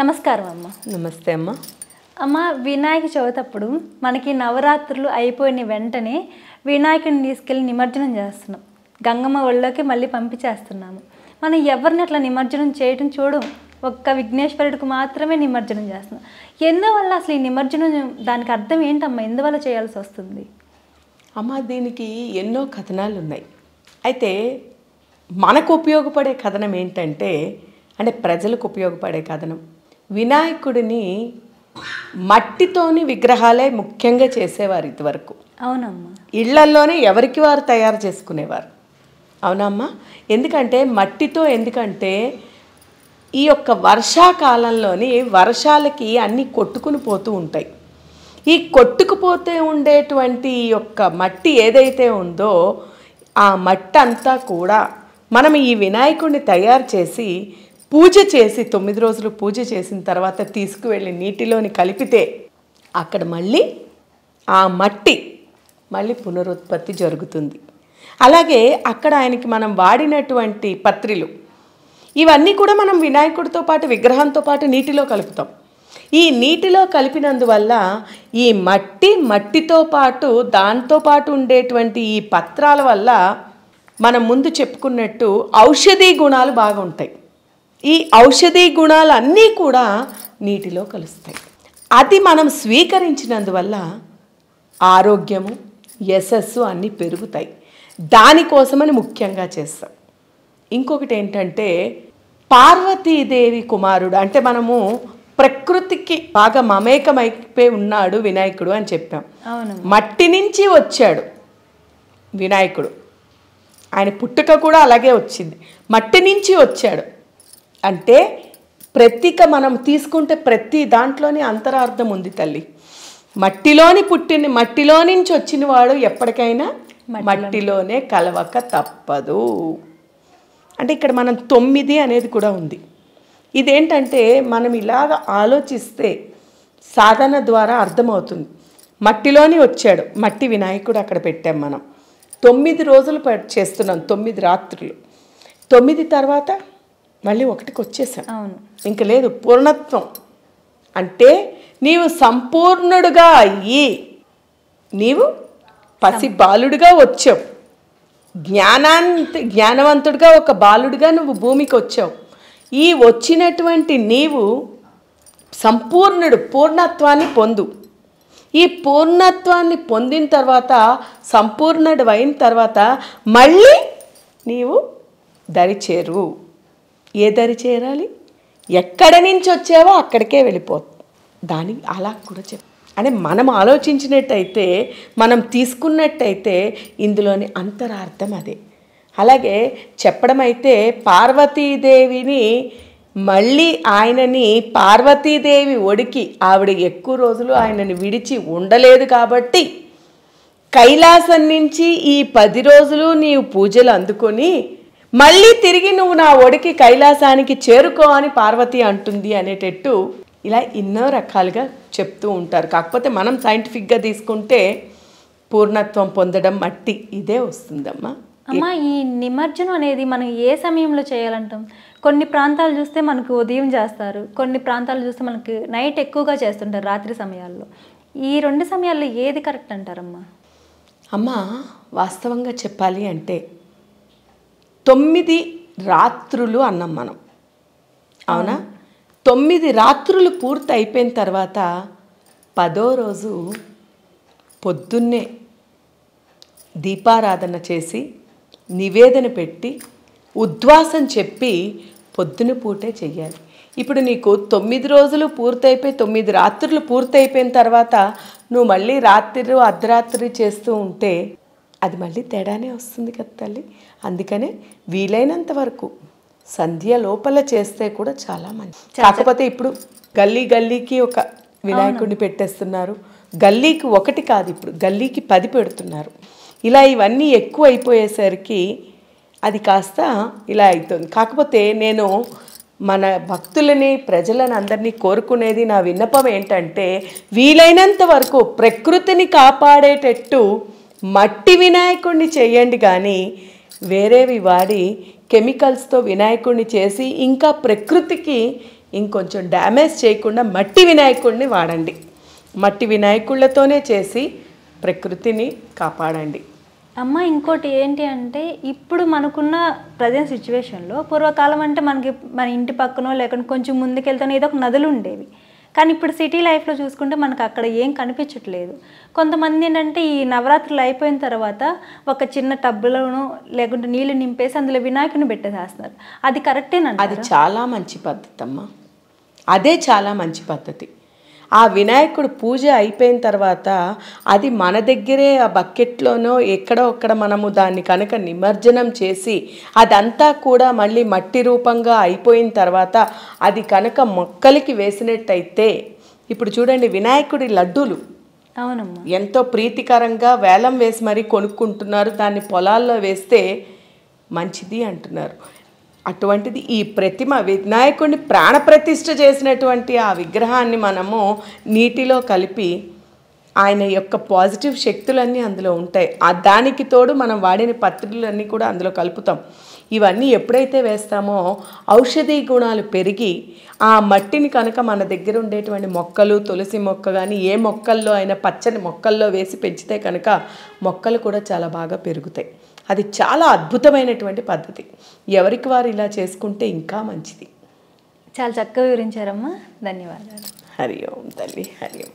నమస్కారం అమ్మ నమస్తే అమ్మ అమ్మ వినాయక చవితి అప్పుడు మనకి నవరాత్రులు అయిపోయిన వెంటనే వినాయకుడిని తీసుకెళ్ళి నిమజ్జనం చేస్తున్నాం గంగమ్మ ఒళ్ళోకి మళ్ళీ పంపించేస్తున్నాము మనం ఎవరిని అట్లా నిమజ్జనం చేయటం చూడం ఒక్క విఘ్నేశ్వరుడికి మాత్రమే నిమజ్జనం చేస్తున్నాం ఎందువల్ల అసలు ఈ నిమజ్జనం దానికి అర్థం ఏంటమ్మా ఎందువల్ల చేయాల్సి వస్తుంది అమ్మ దీనికి ఎన్నో కథనాలు ఉన్నాయి అయితే మనకు ఉపయోగపడే కథనం ఏంటంటే అంటే ప్రజలకు ఉపయోగపడే కథనం వినాయకుడిని మట్టితోని విగ్రహాలే ముఖ్యంగా చేసేవారు ఇదివరకు అవునమ్మా ఇళ్లల్లోనే ఎవరికి వారు తయారు చేసుకునేవారు అవునమ్మా ఎందుకంటే మట్టితో ఎందుకంటే ఈ యొక్క వర్షాకాలంలోని వర్షాలకి అన్నీ కొట్టుకుని పోతూ ఉంటాయి ఈ కొట్టుకుపోతే ఉండేటువంటి ఈ యొక్క మట్టి ఏదైతే ఉందో ఆ మట్టి అంతా కూడా మనం ఈ వినాయకుడిని తయారు చేసి పూజ చేసి తొమ్మిది రోజులు పూజ చేసిన తర్వాత తీసుకువెళ్ళి నీటిలోని కలిపితే అక్కడ మళ్ళీ ఆ మట్టి మళ్ళీ పునరుత్పత్తి జరుగుతుంది అలాగే అక్కడ ఆయనకి మనం వాడినటువంటి పత్రిలు ఇవన్నీ కూడా మనం వినాయకుడితో పాటు విగ్రహంతో పాటు నీటిలో కలుపుతాం ఈ నీటిలో కలిపినందువల్ల ఈ మట్టి మట్టితో పాటు దాంతో పాటు ఉండేటువంటి ఈ పత్రాల వల్ల మనం ముందు చెప్పుకున్నట్టు ఔషధీ గుణాలు బాగుంటాయి ఈ ఔషధీ గుణాలన్నీ కూడా నీటిలో కలుస్తాయి అది మనం స్వీకరించినందువల్ల ఆరోగ్యము యశస్సు అన్నీ పెరుగుతాయి దానికోసమని ముఖ్యంగా చేస్తాం ఇంకొకటి ఏంటంటే పార్వతీదేవి కుమారుడు అంటే మనము ప్రకృతికి బాగా మమేకమైపోయి ఉన్నాడు వినాయకుడు అని చెప్పాం మట్టి నుంచి వచ్చాడు వినాయకుడు ఆయన పుట్టుక కూడా అలాగే వచ్చింది మట్టి నుంచి వచ్చాడు అంటే ప్రతీక మనం తీసుకుంటే ప్రతి దాంట్లోనే అంతరార్థం ఉంది తల్లి మట్టిలోని పుట్టిన మట్టిలో నుంచి వచ్చిన వాడు ఎప్పటికైనా మట్టిలోనే కలవక తప్పదు అంటే ఇక్కడ మనం తొమ్మిది అనేది కూడా ఉంది ఇదేంటంటే మనం ఇలాగ ఆలోచిస్తే సాధన ద్వారా అర్థమవుతుంది మట్టిలోని వచ్చాడు మట్టి వినాయకుడు అక్కడ పెట్టాం మనం తొమ్మిది రోజులు చేస్తున్నాం తొమ్మిది రాత్రులు తొమ్మిది తర్వాత మళ్ళీ ఒకటికి వచ్చేసాను అవును ఇంక లేదు పూర్ణత్వం అంటే నీవు సంపూర్ణుడుగా అయ్యి నీవు పసి బాలుడుగా వచ్చావు జ్ఞానాంత జ్ఞానవంతుడిగా ఒక బాలుడిగా నువ్వు భూమికి వచ్చావు ఈ వచ్చినటువంటి నీవు సంపూర్ణుడు పూర్ణత్వాన్ని పొందు ఈ పూర్ణత్వాన్ని పొందిన తర్వాత సంపూర్ణుడు అయిన తర్వాత మళ్ళీ నీవు దరిచేరు ఏ దరి చేరాలి ఎక్కడ నుంచి వచ్చావో అక్కడికే వెళ్ళిపోతుంది దాని అలా కూడా చెప్ అంటే మనం ఆలోచించినట్టయితే మనం తీసుకున్నట్టయితే ఇందులోని అంతరార్థం అదే అలాగే చెప్పడం అయితే పార్వతీదేవిని మళ్ళీ ఆయనని పార్వతీదేవి ఒడికి ఆవిడ ఎక్కువ రోజులు ఆయనని విడిచి ఉండలేదు కాబట్టి కైలాసం నుంచి ఈ పది రోజులు నీవు పూజలు అందుకొని మళ్ళీ తిరిగి నువ్వు నా ఒడికి కైలాసానికి చేరుకో అని పార్వతి అంటుంది అనేటట్టు ఇలా ఎన్నో రకాలుగా చెప్తూ ఉంటారు కాకపోతే మనం సైంటిఫిక్గా తీసుకుంటే పూర్ణత్వం పొందడం మట్టి ఇదే వస్తుందమ్మా అమ్మా ఈ నిమజ్జనం అనేది మనం ఏ సమయంలో చేయాలంటాం కొన్ని ప్రాంతాలు చూస్తే మనకు ఉదయం చేస్తారు కొన్ని ప్రాంతాలు చూస్తే మనకు నైట్ ఎక్కువగా చేస్తుంటారు రాత్రి సమయాల్లో ఈ రెండు సమయాల్లో ఏది కరెక్ట్ అంటారమ్మా అమ్మా వాస్తవంగా చెప్పాలి అంటే తొమ్మిది రాత్రులు అన్నాం మనం అవునా తొమ్మిది రాత్రులు పూర్తి అయిపోయిన తర్వాత పదో రోజు పొద్దున్నే దీపారాధన చేసి నివేదన పెట్టి ఉద్వాసం చెప్పి పొద్దున పూటే చెయ్యాలి ఇప్పుడు నీకు తొమ్మిది రోజులు పూర్తయిపోయి తొమ్మిది రాత్రులు పూర్తయిపోయిన తర్వాత నువ్వు మళ్ళీ రాత్రి అర్ధరాత్రి చేస్తూ ఉంటే అది మళ్ళీ తేడానే వస్తుంది కదా తల్లి అందుకనే వీలైనంత వరకు సంధ్య లోపల చేస్తే కూడా చాలా మంచి కాకపోతే ఇప్పుడు గల్లీ గల్లీకి ఒక వినాయకుడిని పెట్టేస్తున్నారు గల్లీకి ఒకటి కాదు ఇప్పుడు గల్లీకి పది పెడుతున్నారు ఇలా ఇవన్నీ ఎక్కువ అయిపోయేసరికి అది కాస్త ఇలా అవుతుంది కాకపోతే నేను మన భక్తులని ప్రజలను అందరినీ కోరుకునేది నా విన్నపం ఏంటంటే వీలైనంత వరకు ప్రకృతిని కాపాడేటట్టు మట్టి వినాయకుడిని చేయండి కానీ వేరేవి వాడి కెమికల్స్తో వినాయకుడిని చేసి ఇంకా ప్రకృతికి ఇంకొంచెం డ్యామేజ్ చేయకుండా మట్టి వినాయకుడిని వాడండి మట్టి వినాయకుళ్ళతోనే చేసి ప్రకృతిని కాపాడండి అమ్మ ఇంకోటి ఏంటి అంటే ఇప్పుడు మనకున్న ప్రజెంట్ సిచ్యువేషన్లో పూర్వకాలం అంటే మనకి మన ఇంటి పక్కనో లేకుండా కొంచెం ముందుకెళ్తానో ఏదో ఒక నదులు ఉండేవి కానీ ఇప్పుడు సిటీ లైఫ్లో చూసుకుంటే మనకు అక్కడ ఏం కనిపించట్లేదు కొంతమంది ఏంటంటే ఈ నవరాత్రులు అయిపోయిన తర్వాత ఒక చిన్న టబ్బులను లేకుంటే నీళ్ళు నింపేసి అందులో వినాయకుని పెట్టేసేస్తున్నారు అది కరెక్టేనండి అది చాలా మంచి పద్ధతి అమ్మా అదే చాలా మంచి పద్ధతి ఆ వినాయకుడు పూజ అయిపోయిన తర్వాత అది మన దగ్గరే ఆ బకెట్లోనో ఎక్కడో అక్కడ మనము దాన్ని కనుక నిమజ్జనం చేసి అదంతా కూడా మళ్ళీ మట్టి రూపంగా అయిపోయిన తర్వాత అది కనుక మొక్కలకి వేసినట్టయితే ఇప్పుడు చూడండి వినాయకుడి లడ్డూలు అవునమ్మా ఎంతో ప్రీతికరంగా వేలం వేసి మరీ కొనుక్కుంటున్నారు దాన్ని పొలాల్లో వేస్తే మంచిది అంటున్నారు అటువంటిది ఈ ప్రతిమ వినాయకుడిని ప్రాణప్రతిష్ఠ చేసినటువంటి ఆ విగ్రహాన్ని మనము నీటిలో కలిపి ఆయన యొక్క పాజిటివ్ శక్తులన్నీ అందులో ఉంటాయి ఆ దానికి తోడు మనం వాడిన పత్రికలన్నీ కూడా అందులో కలుపుతాం ఇవన్నీ ఎప్పుడైతే వేస్తామో ఔషధీ గుణాలు పెరిగి ఆ మట్టిని కనుక మన దగ్గర ఉండేటువంటి మొక్కలు తులసి మొక్క కానీ ఏ మొక్కల్లో అయినా పచ్చని మొక్కల్లో వేసి పెంచితే కనుక మొక్కలు కూడా చాలా బాగా పెరుగుతాయి అది చాలా అద్భుతమైనటువంటి పద్ధతి ఎవరికి వారు ఇలా చేసుకుంటే ఇంకా మంచిది చాలా చక్కగా వివరించారమ్మా ధన్యవాదాలు హరి ఓం తల్లి హరి ఓం